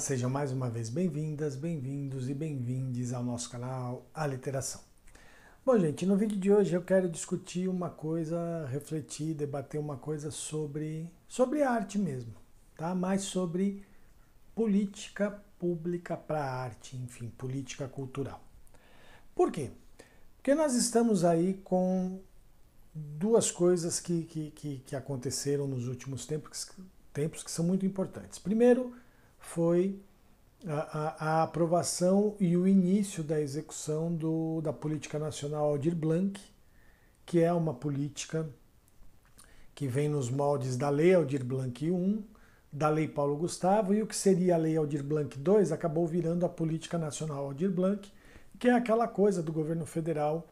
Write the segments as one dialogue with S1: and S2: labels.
S1: sejam mais uma vez bem-vindas, bem-vindos e bem-vindes ao nosso canal Aliteração. Bom, gente, no vídeo de hoje eu quero discutir uma coisa, refletir, debater uma coisa sobre, sobre arte mesmo, tá? Mais sobre política pública para arte, enfim, política cultural. Por quê? Porque nós estamos aí com duas coisas que, que, que, que aconteceram nos últimos tempos, tempos que são muito importantes. Primeiro, foi a, a, a aprovação e o início da execução do, da política nacional Aldir Blanc, que é uma política que vem nos moldes da Lei Aldir Blanc I, da Lei Paulo Gustavo, e o que seria a Lei Aldir Blanc II acabou virando a Política Nacional Aldir Blanc, que é aquela coisa do governo federal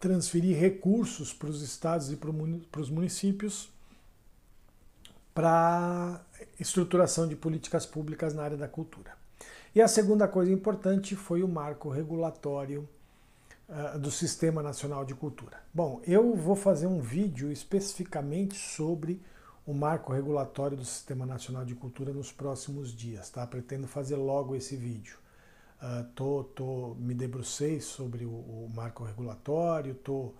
S1: transferir recursos para os estados e para os municípios para estruturação de políticas públicas na área da cultura. E a segunda coisa importante foi o marco regulatório uh, do Sistema Nacional de Cultura. Bom, eu vou fazer um vídeo especificamente sobre o marco regulatório do Sistema Nacional de Cultura nos próximos dias, tá? Pretendo fazer logo esse vídeo. Uh, tô, tô, me debrucei sobre o, o marco regulatório, tô,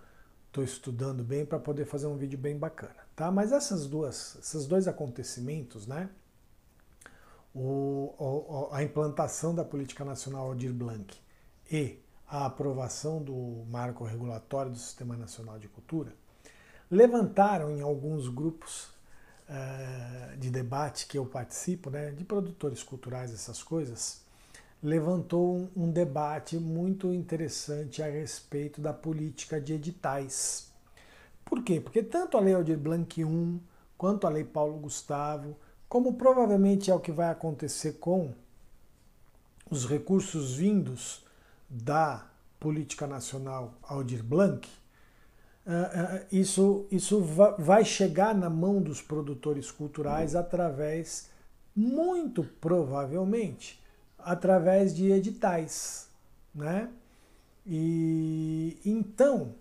S1: tô estudando bem para poder fazer um vídeo bem bacana. Tá? Mas essas duas, esses dois acontecimentos, né? O, o, a implantação da política nacional Aldir Blanc e a aprovação do marco regulatório do Sistema Nacional de Cultura levantaram em alguns grupos uh, de debate que eu participo, né, de produtores culturais, essas coisas, levantou um, um debate muito interessante a respeito da política de editais por quê? Porque tanto a Lei Aldir Blanc I quanto a Lei Paulo Gustavo, como provavelmente é o que vai acontecer com os recursos vindos da política nacional Aldir Blanc, eh, eh, isso, isso vai chegar na mão dos produtores culturais através, muito provavelmente, através de editais. Né? E então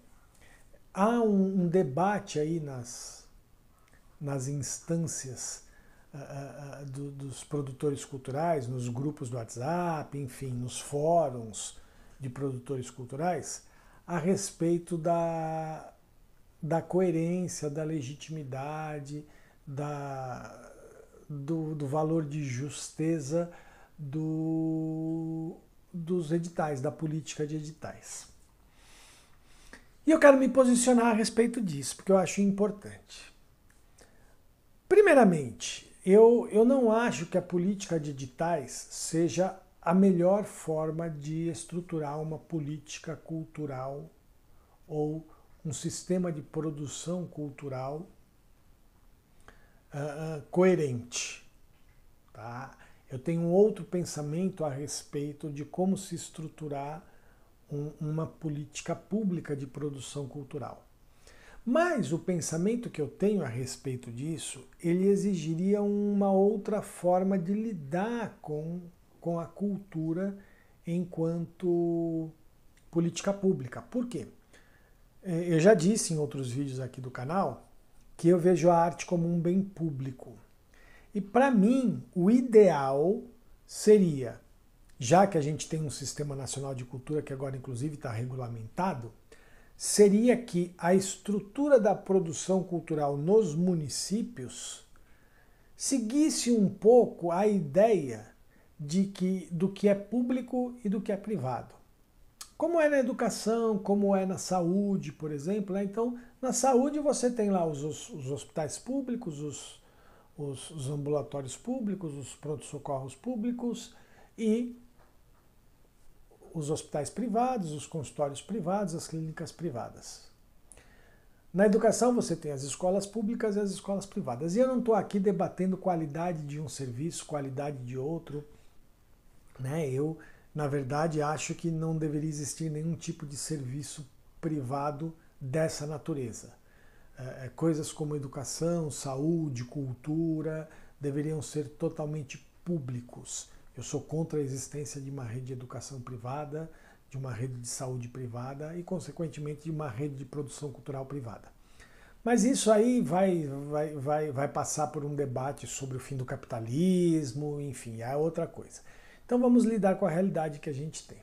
S1: há um, um debate aí nas, nas instâncias uh, uh, do, dos produtores culturais, nos grupos do WhatsApp, enfim, nos fóruns de produtores culturais, a respeito da, da coerência, da legitimidade, da, do, do valor de justeza do, dos editais, da política de editais. E eu quero me posicionar a respeito disso, porque eu acho importante. Primeiramente, eu, eu não acho que a política de editais seja a melhor forma de estruturar uma política cultural ou um sistema de produção cultural uh, coerente. Tá? Eu tenho um outro pensamento a respeito de como se estruturar um, uma política pública de produção cultural. Mas o pensamento que eu tenho a respeito disso, ele exigiria uma outra forma de lidar com, com a cultura enquanto política pública. Por quê? É, eu já disse em outros vídeos aqui do canal que eu vejo a arte como um bem público. E para mim, o ideal seria já que a gente tem um sistema nacional de cultura que agora inclusive está regulamentado, seria que a estrutura da produção cultural nos municípios seguisse um pouco a ideia de que do que é público e do que é privado. Como é na educação, como é na saúde, por exemplo. Né? Então, na saúde você tem lá os, os, os hospitais públicos, os, os, ambulatórios públicos, os pronto-socorros públicos e os hospitais privados, os consultórios privados, as clínicas privadas. Na educação você tem as escolas públicas e as escolas privadas. E eu não estou aqui debatendo qualidade de um serviço, qualidade de outro. Né? Eu, na verdade, acho que não deveria existir nenhum tipo de serviço privado dessa natureza. É, é coisas como educação, saúde, cultura deveriam ser totalmente públicos. Eu sou contra a existência de uma rede de educação privada, de uma rede de saúde privada e, consequentemente, de uma rede de produção cultural privada. Mas isso aí vai, vai, vai, vai passar por um debate sobre o fim do capitalismo, enfim, é outra coisa. Então vamos lidar com a realidade que a gente tem.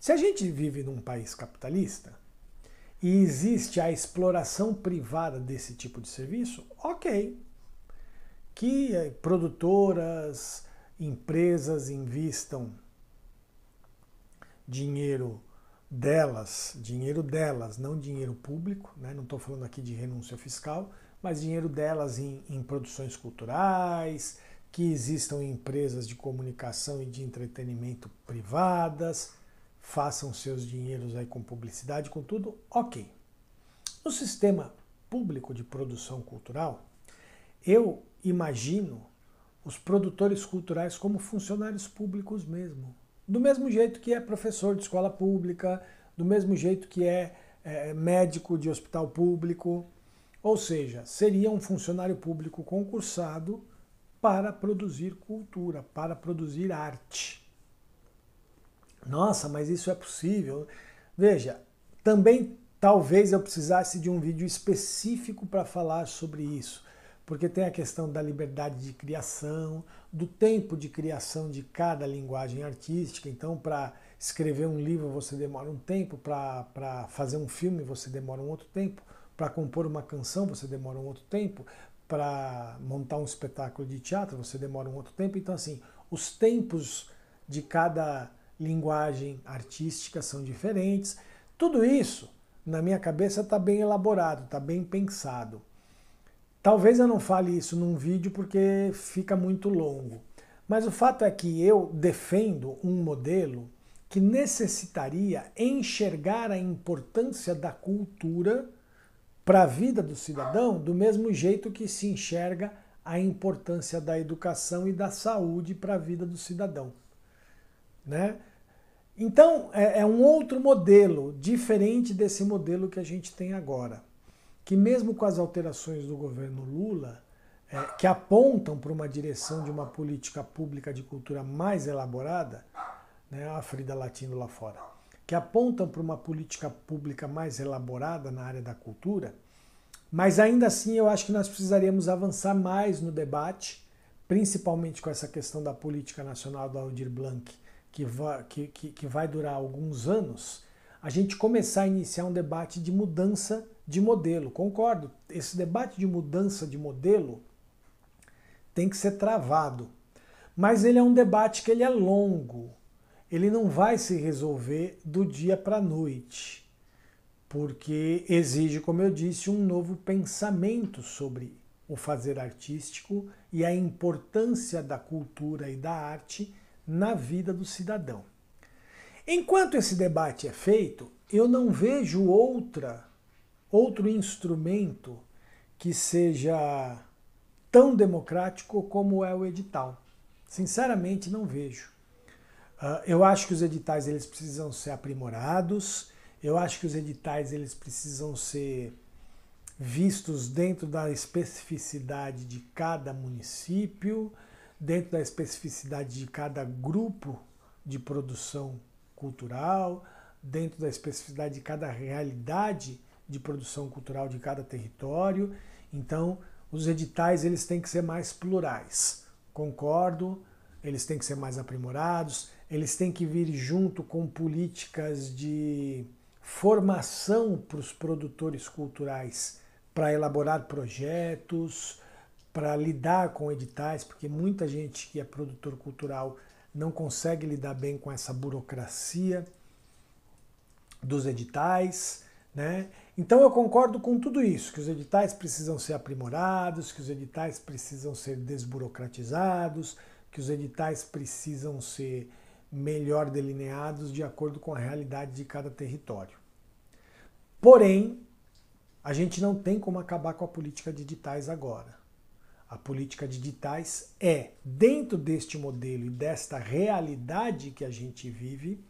S1: Se a gente vive num país capitalista e existe a exploração privada desse tipo de serviço, ok, que eh, produtoras, empresas investam dinheiro delas, dinheiro delas, não dinheiro público, né? não estou falando aqui de renúncia fiscal, mas dinheiro delas em, em produções culturais, que existam empresas de comunicação e de entretenimento privadas, façam seus dinheiros aí com publicidade, com tudo, ok. No sistema público de produção cultural, eu imagino os produtores culturais como funcionários públicos mesmo. Do mesmo jeito que é professor de escola pública, do mesmo jeito que é, é médico de hospital público. Ou seja, seria um funcionário público concursado para produzir cultura, para produzir arte. Nossa, mas isso é possível? Veja, também talvez eu precisasse de um vídeo específico para falar sobre isso porque tem a questão da liberdade de criação, do tempo de criação de cada linguagem artística. Então, para escrever um livro você demora um tempo, para fazer um filme você demora um outro tempo, para compor uma canção você demora um outro tempo, para montar um espetáculo de teatro você demora um outro tempo. Então, assim, os tempos de cada linguagem artística são diferentes. Tudo isso, na minha cabeça, está bem elaborado, está bem pensado. Talvez eu não fale isso num vídeo porque fica muito longo, mas o fato é que eu defendo um modelo que necessitaria enxergar a importância da cultura para a vida do cidadão do mesmo jeito que se enxerga a importância da educação e da saúde para a vida do cidadão. Né? Então, é, é um outro modelo, diferente desse modelo que a gente tem agora que mesmo com as alterações do governo Lula, é, que apontam para uma direção de uma política pública de cultura mais elaborada, né, a Frida latindo lá fora, que apontam para uma política pública mais elaborada na área da cultura, mas ainda assim eu acho que nós precisaríamos avançar mais no debate, principalmente com essa questão da política nacional do Aldir Blanc, que que, que, que vai durar alguns anos, a gente começar a iniciar um debate de mudança de modelo. Concordo, esse debate de mudança de modelo tem que ser travado. Mas ele é um debate que ele é longo. Ele não vai se resolver do dia para a noite, porque exige, como eu disse, um novo pensamento sobre o fazer artístico e a importância da cultura e da arte na vida do cidadão. Enquanto esse debate é feito, eu não vejo outra outro instrumento que seja tão democrático como é o edital. Sinceramente, não vejo. Ah, eu acho que os editais eles precisam ser aprimorados. Eu acho que os editais eles precisam ser vistos dentro da especificidade de cada município, dentro da especificidade de cada grupo de produção cultural, dentro da especificidade de cada realidade de produção cultural de cada território. Então, os editais eles têm que ser mais plurais. Concordo, eles têm que ser mais aprimorados, eles têm que vir junto com políticas de formação para os produtores culturais para elaborar projetos, para lidar com editais, porque muita gente que é produtor cultural não consegue lidar bem com essa burocracia dos editais, né? Então eu concordo com tudo isso, que os editais precisam ser aprimorados, que os editais precisam ser desburocratizados, que os editais precisam ser melhor delineados de acordo com a realidade de cada território. Porém, a gente não tem como acabar com a política de editais agora. A política de editais é, dentro deste modelo e desta realidade que a gente vive,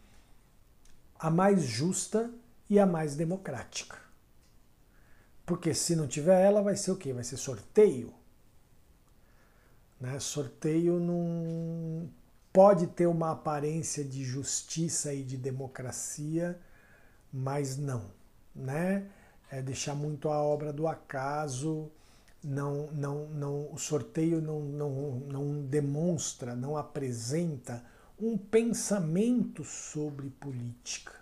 S1: a mais justa e a mais democrática. Porque se não tiver ela, vai ser o quê? Vai ser sorteio. Né? Sorteio não pode ter uma aparência de justiça e de democracia, mas não. Né? É deixar muito a obra do acaso, não, não, não, o sorteio não, não, não demonstra, não apresenta um pensamento sobre política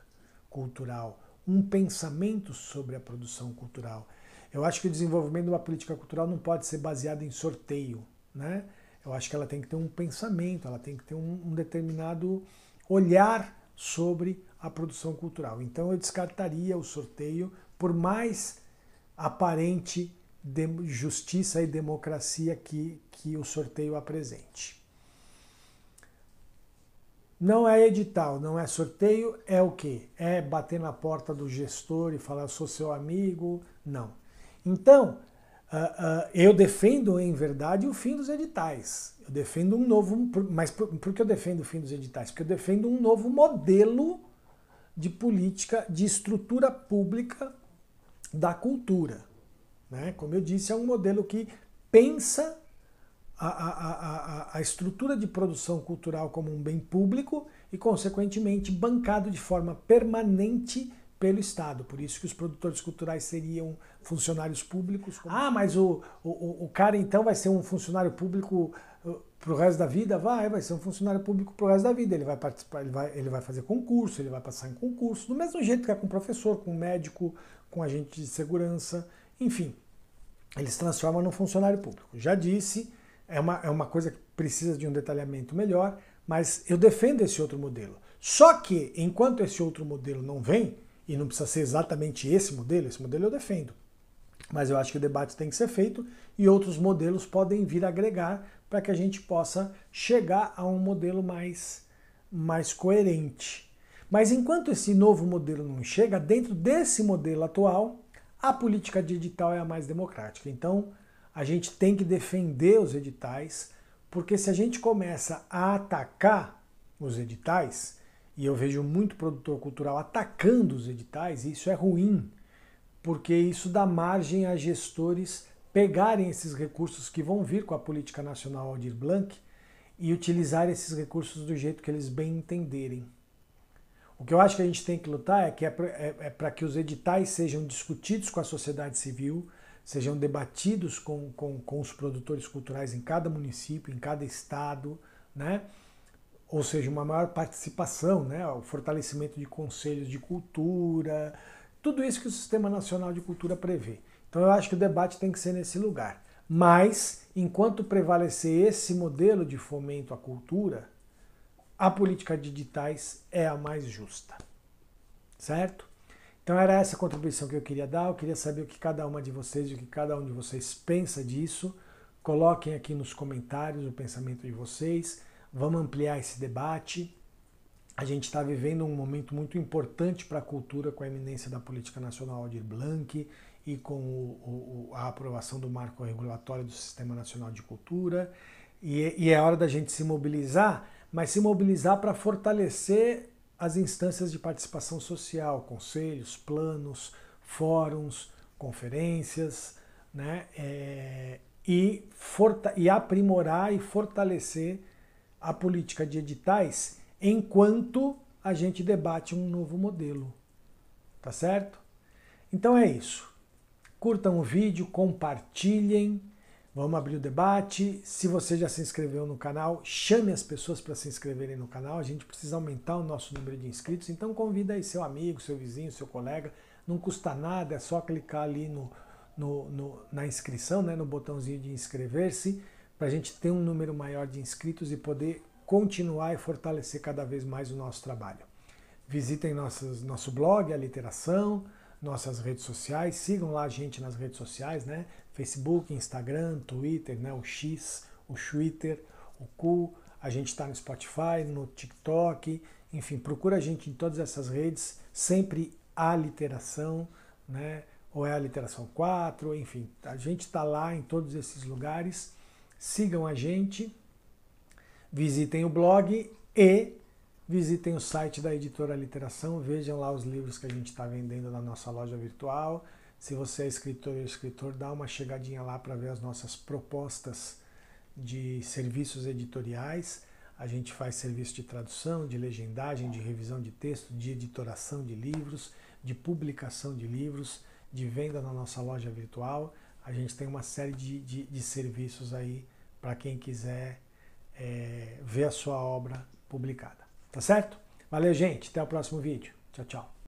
S1: cultural, um pensamento sobre a produção cultural. Eu acho que o desenvolvimento de uma política cultural não pode ser baseado em sorteio, né? Eu acho que ela tem que ter um pensamento, ela tem que ter um, um determinado olhar sobre a produção cultural. Então eu descartaria o sorteio, por mais aparente justiça e democracia que, que o sorteio apresente. Não é edital, não é sorteio, é o quê? É bater na porta do gestor e falar, sou seu amigo? Não. Então, uh, uh, eu defendo, em verdade, o fim dos editais. Eu defendo um novo. Mas por, por que eu defendo o fim dos editais? Porque eu defendo um novo modelo de política, de estrutura pública da cultura. Né? Como eu disse, é um modelo que pensa a, a, a, a estrutura de produção cultural como um bem público e, consequentemente, bancado de forma permanente pelo Estado. Por isso que os produtores culturais seriam funcionários públicos. Como... Ah, mas o, o, o cara então vai ser um funcionário público uh, pro resto da vida? Vai, vai ser um funcionário público pro resto da vida. Ele vai participar, ele vai, ele vai fazer concurso, ele vai passar em concurso, do mesmo jeito que é com professor, com médico, com agente de segurança, enfim. Ele se transforma num funcionário público. Já disse é uma, é uma coisa que precisa de um detalhamento melhor, mas eu defendo esse outro modelo. Só que, enquanto esse outro modelo não vem, e não precisa ser exatamente esse modelo, esse modelo eu defendo, mas eu acho que o debate tem que ser feito e outros modelos podem vir agregar para que a gente possa chegar a um modelo mais, mais coerente. Mas enquanto esse novo modelo não chega, dentro desse modelo atual, a política digital é a mais democrática. Então, a gente tem que defender os editais, porque se a gente começa a atacar os editais, e eu vejo muito produtor cultural atacando os editais, e isso é ruim, porque isso dá margem a gestores pegarem esses recursos que vão vir com a política nacional Aldir Blanc e utilizar esses recursos do jeito que eles bem entenderem. O que eu acho que a gente tem que lutar é que é para é, é que os editais sejam discutidos com a sociedade civil, sejam debatidos com, com, com os produtores culturais em cada município, em cada estado, né? ou seja, uma maior participação, né? o fortalecimento de conselhos de cultura, tudo isso que o Sistema Nacional de Cultura prevê. Então eu acho que o debate tem que ser nesse lugar. Mas, enquanto prevalecer esse modelo de fomento à cultura, a política de digitais é a mais justa. Certo? Então era essa contribuição que eu queria dar, eu queria saber o que cada uma de vocês, o que cada um de vocês pensa disso. Coloquem aqui nos comentários o pensamento de vocês, vamos ampliar esse debate. A gente está vivendo um momento muito importante para a cultura com a eminência da política nacional de Blanc e com o, o, a aprovação do marco regulatório do Sistema Nacional de Cultura. e, e é hora da gente se mobilizar, mas se mobilizar para fortalecer as instâncias de participação social, conselhos, planos, fóruns, conferências, né? É, e, e aprimorar e fortalecer a política de editais enquanto a gente debate um novo modelo. Tá certo? Então é isso. Curtam o vídeo, compartilhem. Vamos abrir o debate. Se você já se inscreveu no canal, chame as pessoas para se inscreverem no canal. A gente precisa aumentar o nosso número de inscritos. Então convida aí seu amigo, seu vizinho, seu colega. Não custa nada, é só clicar ali no, no, no na inscrição, né, no botãozinho de inscrever-se, para a gente ter um número maior de inscritos e poder continuar e fortalecer cada vez mais o nosso trabalho. Visitem nossas, nosso blog, a literação nossas redes sociais. Sigam lá a gente nas redes sociais, né? Facebook, Instagram, Twitter, né? O X, o Twitter, o Cu. A gente está no Spotify, no TikTok, enfim, procura a gente em todas essas redes. Sempre a literação, né? Ou é a literação 4, enfim, a gente está lá em todos esses lugares. Sigam a gente, visitem o blog e Visitem o site da Editora Literação, vejam lá os livros que a gente está vendendo na nossa loja virtual. Se você é escritor ou escritor, dá uma chegadinha lá para ver as nossas propostas de serviços editoriais. A gente faz serviço de tradução, de legendagem, de revisão de texto, de editoração de livros, de publicação de livros, de venda na nossa loja virtual. A gente tem uma série de, de, de serviços aí para quem quiser é, ver a sua obra publicada. Tá certo? Valeu, gente. Até o próximo vídeo. Tchau, tchau.